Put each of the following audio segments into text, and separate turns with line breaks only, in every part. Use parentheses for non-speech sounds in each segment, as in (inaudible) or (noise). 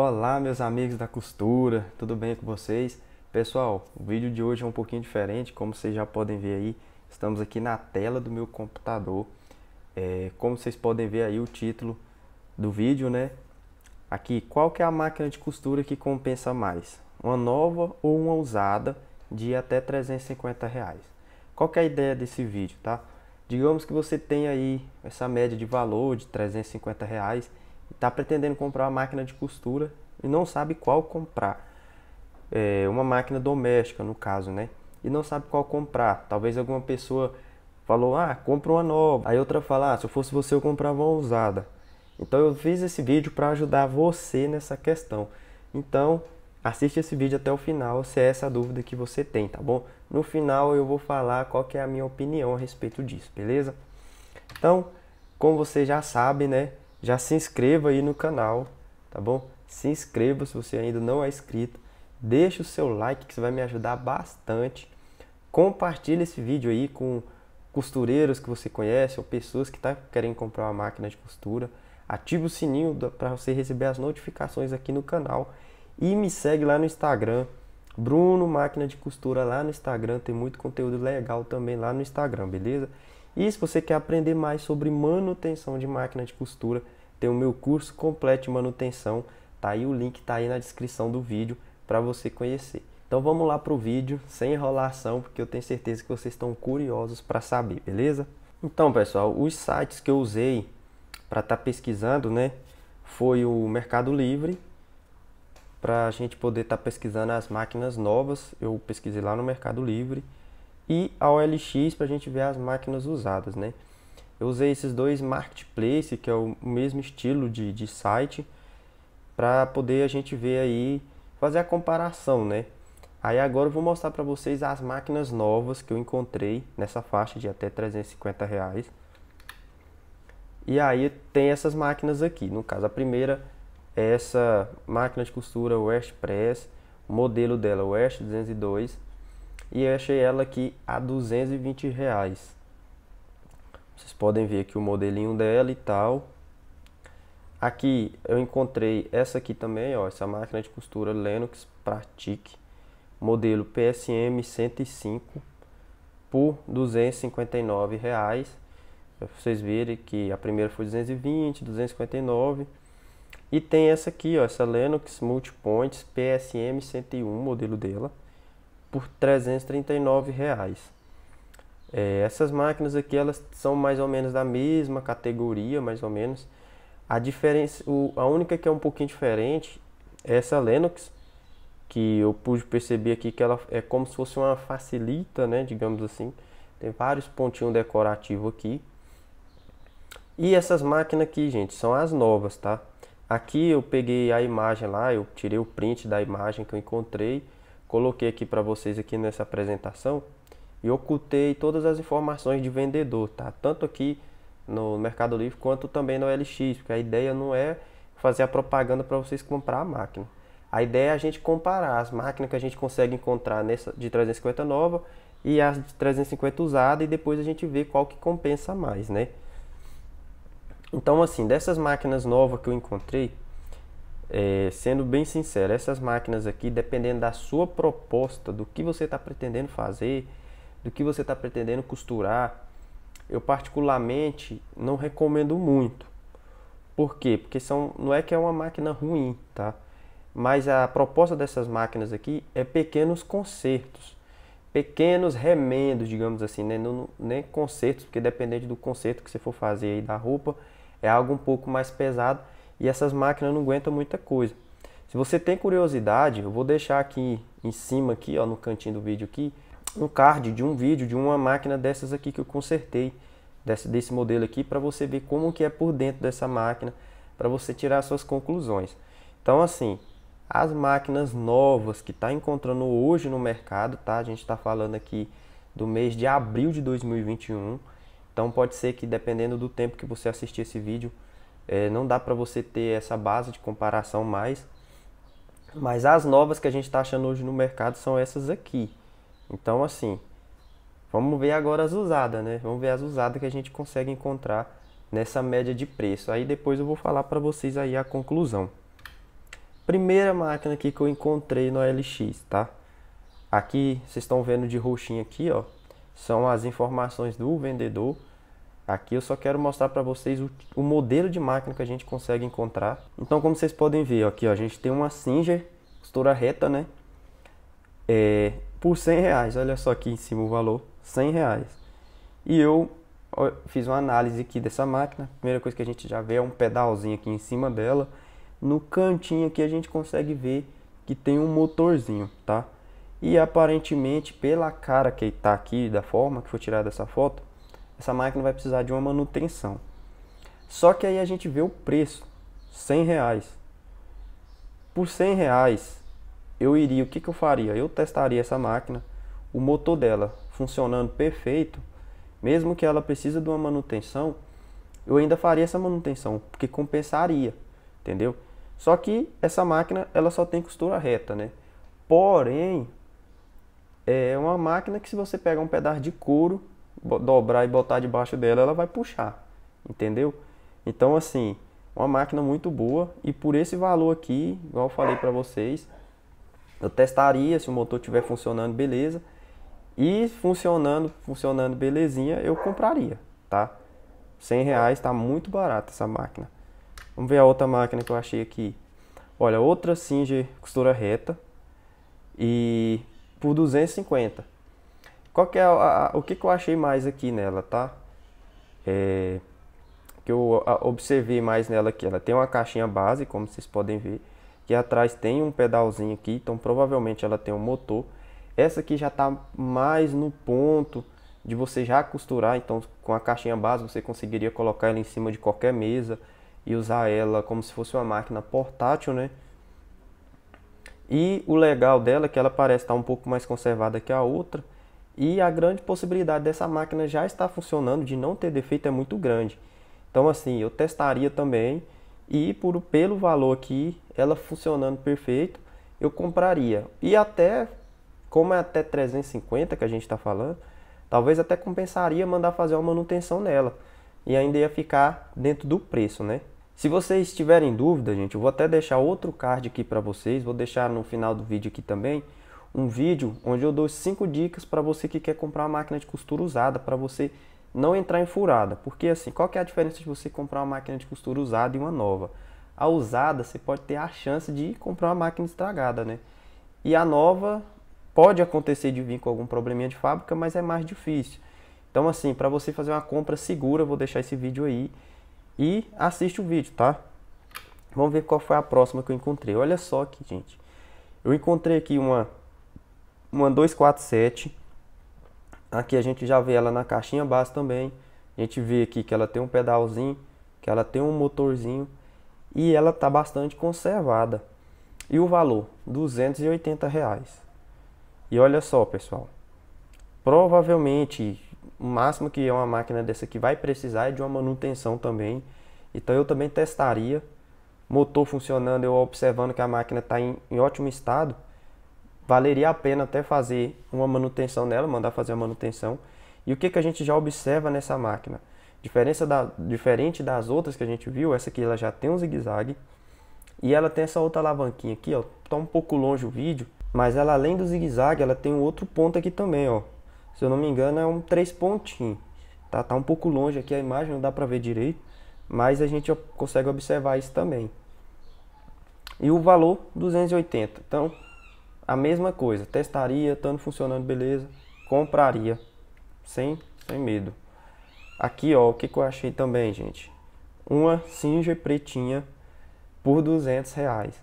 Olá, meus amigos da costura, tudo bem com vocês? Pessoal, o vídeo de hoje é um pouquinho diferente, como vocês já podem ver aí, estamos aqui na tela do meu computador. É, como vocês podem ver aí o título do vídeo, né? Aqui, qual que é a máquina de costura que compensa mais? Uma nova ou uma usada de até 350 reais? Qual que é a ideia desse vídeo, tá? Digamos que você tenha aí essa média de valor de 350 reais está pretendendo comprar uma máquina de costura e não sabe qual comprar. É, uma máquina doméstica, no caso, né? E não sabe qual comprar. Talvez alguma pessoa falou, ah, compra uma nova. Aí outra fala, ah, se eu fosse você, eu comprava uma usada. Então eu fiz esse vídeo para ajudar você nessa questão. Então, assiste esse vídeo até o final se é essa dúvida que você tem, tá bom? No final eu vou falar qual que é a minha opinião a respeito disso, beleza? Então, como você já sabe, né? já se inscreva aí no canal, tá bom? Se inscreva se você ainda não é inscrito. Deixa o seu like que vai me ajudar bastante. Compartilhe esse vídeo aí com costureiros que você conhece ou pessoas que estão tá querendo comprar uma máquina de costura. Ative o sininho para você receber as notificações aqui no canal. E me segue lá no Instagram, Bruno Máquina de Costura lá no Instagram. Tem muito conteúdo legal também lá no Instagram, beleza? E se você quer aprender mais sobre manutenção de máquina de costura, tem o meu curso completo de manutenção, tá aí o link tá aí na descrição do vídeo para você conhecer. Então vamos lá pro vídeo, sem enrolação, porque eu tenho certeza que vocês estão curiosos para saber, beleza? Então, pessoal, os sites que eu usei para estar tá pesquisando, né, foi o Mercado Livre, para a gente poder estar tá pesquisando as máquinas novas. Eu pesquisei lá no Mercado Livre e a OLX para a gente ver as máquinas usadas, né? Eu usei esses dois marketplace, que é o mesmo estilo de, de site, para poder a gente ver aí, fazer a comparação, né? Aí agora eu vou mostrar para vocês as máquinas novas que eu encontrei nessa faixa de até 350 reais. E aí tem essas máquinas aqui, no caso a primeira é essa máquina de costura West Press, o modelo dela é West 202, e achei ela aqui a 220 reais. Vocês podem ver aqui o modelinho dela e tal. Aqui eu encontrei essa aqui também, ó, essa máquina de costura Lennox Pratic, modelo PSM 105 por 259 reais. Pra vocês verem que a primeira foi 220, 259. E tem essa aqui, ó, essa Lennox Multipoints PSM 101, modelo dela, por 339 reais. É, essas máquinas aqui elas são mais ou menos da mesma categoria, mais ou menos. A diferença, o, a única que é um pouquinho diferente é essa Lennox, que eu pude perceber aqui que ela é como se fosse uma facilita, né, digamos assim. Tem vários pontinhos decorativos aqui. E essas máquinas aqui, gente, são as novas, tá? Aqui eu peguei a imagem lá, eu tirei o print da imagem que eu encontrei coloquei aqui para vocês aqui nessa apresentação e ocultei todas as informações de vendedor, tá? Tanto aqui no Mercado Livre quanto também no LX, porque a ideia não é fazer a propaganda para vocês comprar a máquina. A ideia é a gente comparar as máquinas que a gente consegue encontrar nessa de 350 nova e as de 350 usada e depois a gente vê qual que compensa mais, né? Então assim, dessas máquinas novas que eu encontrei, é, sendo bem sincero, essas máquinas aqui, dependendo da sua proposta, do que você está pretendendo fazer, do que você está pretendendo costurar, eu particularmente não recomendo muito. Por quê? Porque são, não é que é uma máquina ruim, tá? Mas a proposta dessas máquinas aqui é pequenos consertos, pequenos remendos, digamos assim, né? nem consertos, porque dependente do conserto que você for fazer aí da roupa, é algo um pouco mais pesado e essas máquinas não aguentam muita coisa. Se você tem curiosidade, eu vou deixar aqui em cima aqui, ó, no cantinho do vídeo aqui, um card de um vídeo de uma máquina dessas aqui que eu consertei desse, desse modelo aqui para você ver como que é por dentro dessa máquina, para você tirar suas conclusões. Então assim, as máquinas novas que está encontrando hoje no mercado, tá? A gente está falando aqui do mês de abril de 2021. Então pode ser que dependendo do tempo que você assistir esse vídeo, é, não dá para você ter essa base de comparação mais. Mas as novas que a gente está achando hoje no mercado são essas aqui. Então, assim, vamos ver agora as usadas, né? Vamos ver as usadas que a gente consegue encontrar nessa média de preço. Aí depois eu vou falar para vocês aí a conclusão. Primeira máquina aqui que eu encontrei no LX, tá? Aqui vocês estão vendo de roxinho aqui, ó, são as informações do vendedor Aqui eu só quero mostrar para vocês o, o, modelo de máquina que a gente consegue encontrar. Então, como vocês podem ver, ó, aqui ó, a gente tem uma Singer, costura reta, né? É, por 100 reais, olha só aqui em cima o valor, 100 reais. E eu ó, fiz uma análise aqui dessa máquina. A primeira coisa que a gente já vê é um pedalzinho aqui em cima dela. No cantinho aqui a gente consegue ver que tem um motorzinho, tá? E aparentemente, pela cara que está aqui, da forma que foi tirada essa foto, essa máquina vai precisar de uma manutenção. Só que aí a gente vê o preço, 100 reais. Por 100 reais, eu iria, o que, que eu faria? Eu testaria essa máquina, o motor dela funcionando perfeito, mesmo que ela precise de uma manutenção, eu ainda faria essa manutenção, porque compensaria, entendeu? Só que essa máquina, ela só tem costura reta, né? Porém, é uma máquina que se você pegar um pedaço de couro dobrar e botar debaixo dela, ela vai puxar, entendeu? Então, assim, uma máquina muito boa e por esse valor aqui, igual eu falei para vocês, eu testaria se o motor estiver funcionando, beleza. E funcionando, funcionando belezinha, eu compraria, tá? 100 reais tá muito barata essa máquina. Vamos ver a outra máquina que eu achei aqui. Olha, outra Singer costura reta e por 250. Qual que é a, a, o que, que eu achei mais aqui nela, tá? É, que eu observei mais nela aqui. Ela tem uma caixinha base, como vocês podem ver. Que atrás tem um pedalzinho aqui, então provavelmente ela tem um motor. Essa aqui já está mais no ponto de você já costurar, então com a caixinha base você conseguiria colocar ela em cima de qualquer mesa e usar ela como se fosse uma máquina portátil, né? E o legal dela é que ela parece estar um pouco mais conservada que a outra, e a grande possibilidade dessa máquina já estar funcionando, de não ter defeito, é muito grande. Então, assim, eu testaria também e por, pelo valor aqui, ela funcionando perfeito, eu compraria. E até, como é até 350 que a gente está falando, talvez até compensaria mandar fazer uma manutenção nela. E ainda ia ficar dentro do preço, né? Se vocês tiverem dúvida, gente, eu vou até deixar outro card aqui para vocês, vou deixar no final do vídeo aqui também, um vídeo onde eu dou cinco dicas para você que quer comprar uma máquina de costura usada, para você não entrar em furada. Porque assim, qual que é a diferença de você comprar uma máquina de costura usada e uma nova? A usada você pode ter a chance de comprar uma máquina estragada, né? E a nova pode acontecer de vir com algum probleminha de fábrica, mas é mais difícil. Então assim, para você fazer uma compra segura, vou deixar esse vídeo aí e assiste o vídeo, tá? Vamos ver qual foi a próxima que eu encontrei. Olha só aqui, gente. Eu encontrei aqui uma uma 247. Aqui a gente já vê ela na caixinha base também. A gente vê aqui que ela tem um pedalzinho, que ela tem um motorzinho e ela está bastante conservada. E o valor, 280 reais. E olha só, pessoal, provavelmente o máximo que é uma máquina dessa aqui vai precisar é de uma manutenção também. Então eu também testaria, motor funcionando, eu observando que a máquina está em, em ótimo estado, valeria a pena até fazer uma manutenção nela, mandar fazer a manutenção. E o que, que a gente já observa nessa máquina? Diferença da, diferente das outras que a gente viu, essa aqui ela já tem um zigue-zague e ela tem essa outra alavanquinha aqui, ó. Tá um pouco longe o vídeo, mas ela além do zigue-zague, ela tem um outro ponto aqui também, ó. Se eu não me engano, é um três pontinho Tá, tá um pouco longe aqui a imagem, não dá para ver direito, mas a gente consegue observar isso também. E o valor 280. Então, a mesma coisa, testaria, estando tá funcionando, beleza, compraria, sem, sem medo. Aqui, ó, o que, que eu achei também, gente? Uma Singer pretinha por 200 reais.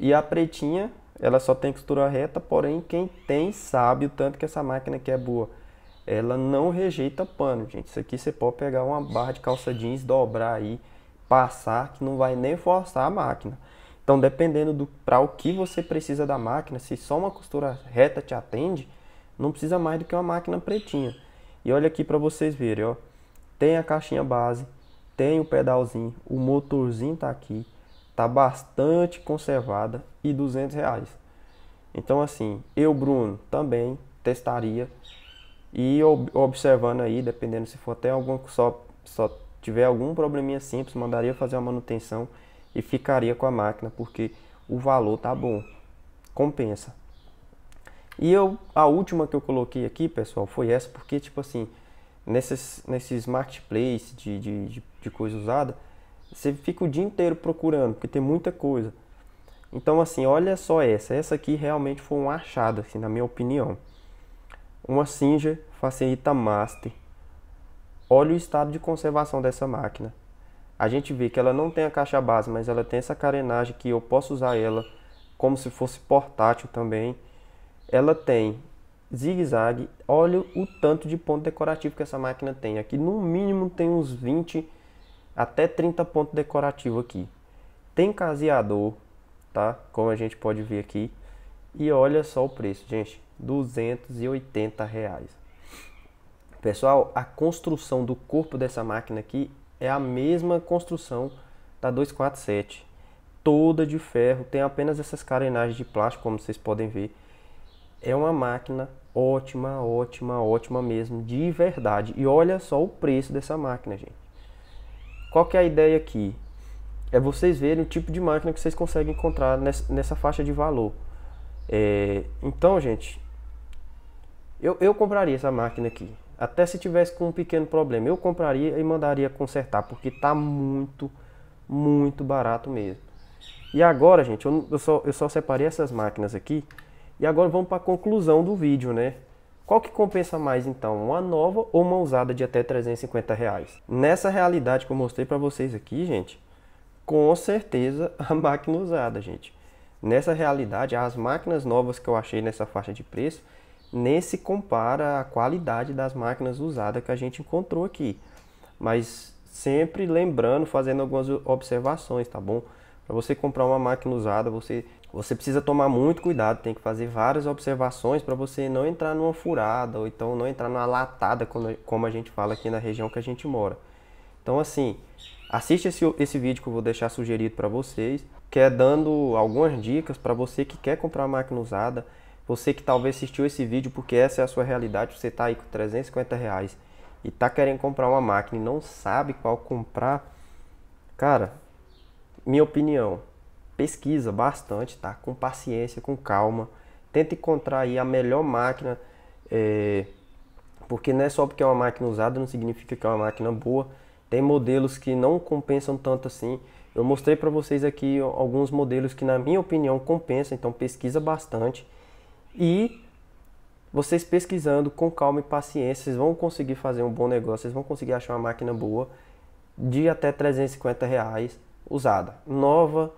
E a pretinha, ela só tem costura reta, porém quem tem sabe o tanto que essa máquina aqui é boa. Ela não rejeita pano, gente. Isso aqui você pode pegar uma barra de calça jeans, dobrar aí, passar, que não vai nem forçar a máquina. Então, dependendo do para o que você precisa da máquina, se só uma costura reta te atende, não precisa mais do que uma máquina pretinha. E olha aqui para vocês verem, ó. Tem a caixinha base, tem o pedalzinho, o motorzinho tá aqui, tá bastante conservada e 200 reais. Então, assim, eu, Bruno, também testaria e observando aí, dependendo se for até algum só, só tiver algum probleminha simples, mandaria fazer uma manutenção e ficaria com a máquina porque o valor tá bom, compensa. E eu a última que eu coloquei aqui, pessoal, foi essa porque tipo assim, nesses nesses marketplace de, de, de, de coisa usada, você fica o dia inteiro procurando, porque tem muita coisa. Então assim, olha só essa, essa aqui realmente foi um achado assim, na minha opinião. Uma Singer Facilita Master. Olha o estado de conservação dessa máquina a gente vê que ela não tem a caixa base, mas ela tem essa carenagem que eu posso usar ela como se fosse portátil também. Ela tem zigue-zague. Olha o tanto de ponto decorativo que essa máquina tem. Aqui no mínimo tem uns 20 até 30 pontos decorativos aqui. Tem caseador, tá? Como a gente pode ver aqui. E olha só o preço, gente, 280 reais. Pessoal, a construção do corpo dessa máquina aqui é a mesma construção da 247, toda de ferro, tem apenas essas carenagens de plástico, como vocês podem ver. É uma máquina ótima, ótima, ótima mesmo, de verdade. E olha só o preço dessa máquina, gente. Qual que é a ideia aqui? É vocês verem o tipo de máquina que vocês conseguem encontrar nessa, faixa de valor. É, então, gente, eu, eu compraria essa máquina aqui. Até se tivesse com um pequeno problema, eu compraria e mandaria consertar, porque tá muito, muito barato mesmo. E agora, gente, eu, eu só, eu só separei essas máquinas aqui. E agora vamos para a conclusão do vídeo, né? Qual que compensa mais então, uma nova ou uma usada de até 350 reais? Nessa realidade que eu mostrei para vocês aqui, gente, com certeza (laughs) a máquina usada, gente. Nessa realidade, as máquinas novas que eu achei nessa faixa de preço, Nesse compara a qualidade das máquinas usadas que a gente encontrou aqui. Mas sempre lembrando, fazendo algumas observações, tá bom? Para você comprar uma máquina usada, você, você precisa tomar muito cuidado, tem que fazer várias observações para você não entrar numa furada ou então não entrar numa latada, como a gente fala aqui na região que a gente mora. Então, assim, assiste esse, esse vídeo que eu vou deixar sugerido para vocês, que é dando algumas dicas para você que quer comprar máquina usada você que talvez assistiu esse vídeo porque essa é a sua realidade, você está aí com 350 reais e está querendo comprar uma máquina e não sabe qual comprar, cara, minha opinião, pesquisa bastante, tá? Com paciência, com calma, tenta encontrar aí a melhor máquina, é... porque não é só porque é uma máquina usada, não significa que é uma máquina boa. Tem modelos que não compensam tanto assim. Eu mostrei para vocês aqui alguns modelos que na minha opinião compensam, então pesquisa bastante e vocês pesquisando com calma e paciência, vocês vão conseguir fazer um bom negócio, vocês vão conseguir achar uma máquina boa de até 350 reais usada, nova.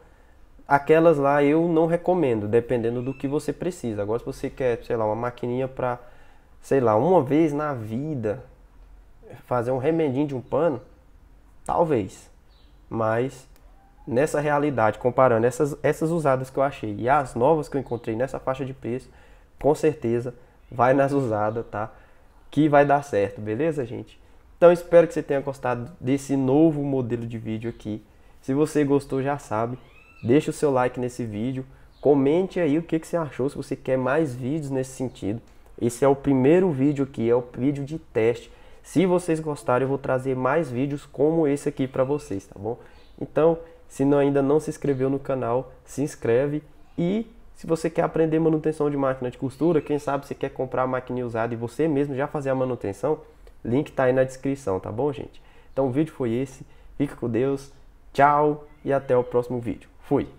Aquelas lá eu não recomendo, dependendo do que você precisa. Agora, se você quer, sei lá, uma maquininha para, sei lá, uma vez na vida fazer um remendinho de um pano, talvez. Mas nessa realidade, comparando essas, essas usadas que eu achei e as novas que eu encontrei nessa faixa de preço, com certeza, vai nas usadas, tá? Que vai dar certo, beleza, gente? Então espero que você tenha gostado desse novo modelo de vídeo aqui. Se você gostou, já sabe, deixa o seu like nesse vídeo, comente aí o que, que você achou, se você quer mais vídeos nesse sentido. Esse é o primeiro vídeo aqui, é o vídeo de teste. Se vocês gostarem, eu vou trazer mais vídeos como esse aqui para vocês, tá bom? Então, se não, ainda não se inscreveu no canal, se inscreve e se você quer aprender manutenção de máquina de costura, quem sabe você quer comprar a máquina usada e você mesmo já fazer a manutenção, link tá aí na descrição, tá bom, gente? Então o vídeo foi esse. Fica com Deus. Tchau e até o próximo vídeo. Fui.